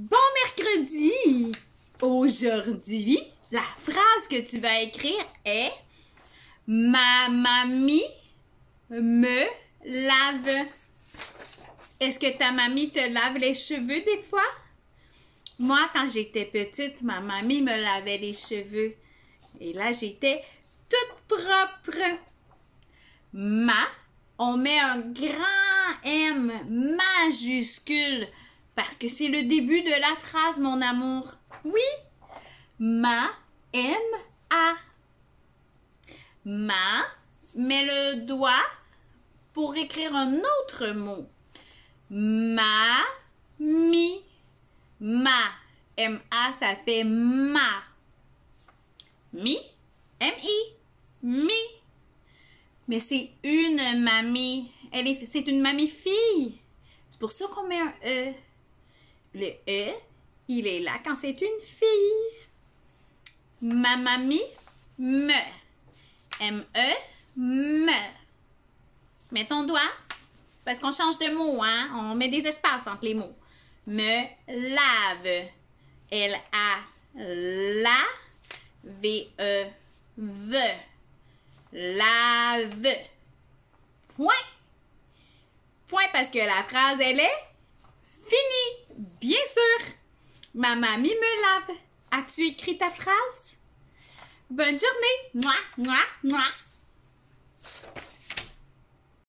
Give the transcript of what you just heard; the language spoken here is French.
Bon mercredi! Aujourd'hui, la phrase que tu vas écrire est Ma mamie me lave. Est-ce que ta mamie te lave les cheveux des fois? Moi, quand j'étais petite, ma mamie me lavait les cheveux. Et là, j'étais toute propre. Ma, on met un grand M majuscule parce que c'est le début de la phrase, mon amour. Oui. Ma, M, A. Ma, met le doigt pour écrire un autre mot. Ma, mi. Ma. M-A, ça fait ma. Mi, M-I. Mi. Mais c'est une mamie. est, c'est une mamie fille. C'est pour ça qu'on met un E. Le E, il est là quand c'est une fille. Ma mamie, me. M-E, me. Mets ton doigt, parce qu'on change de mot, hein? On met des espaces entre les mots. Me lave. L-A, la. V-E, v Lave. Point. Point parce que la phrase, elle est finie. Bien sûr! Ma mamie me lave. As-tu écrit ta phrase? Bonne journée! Moi, moi, moi!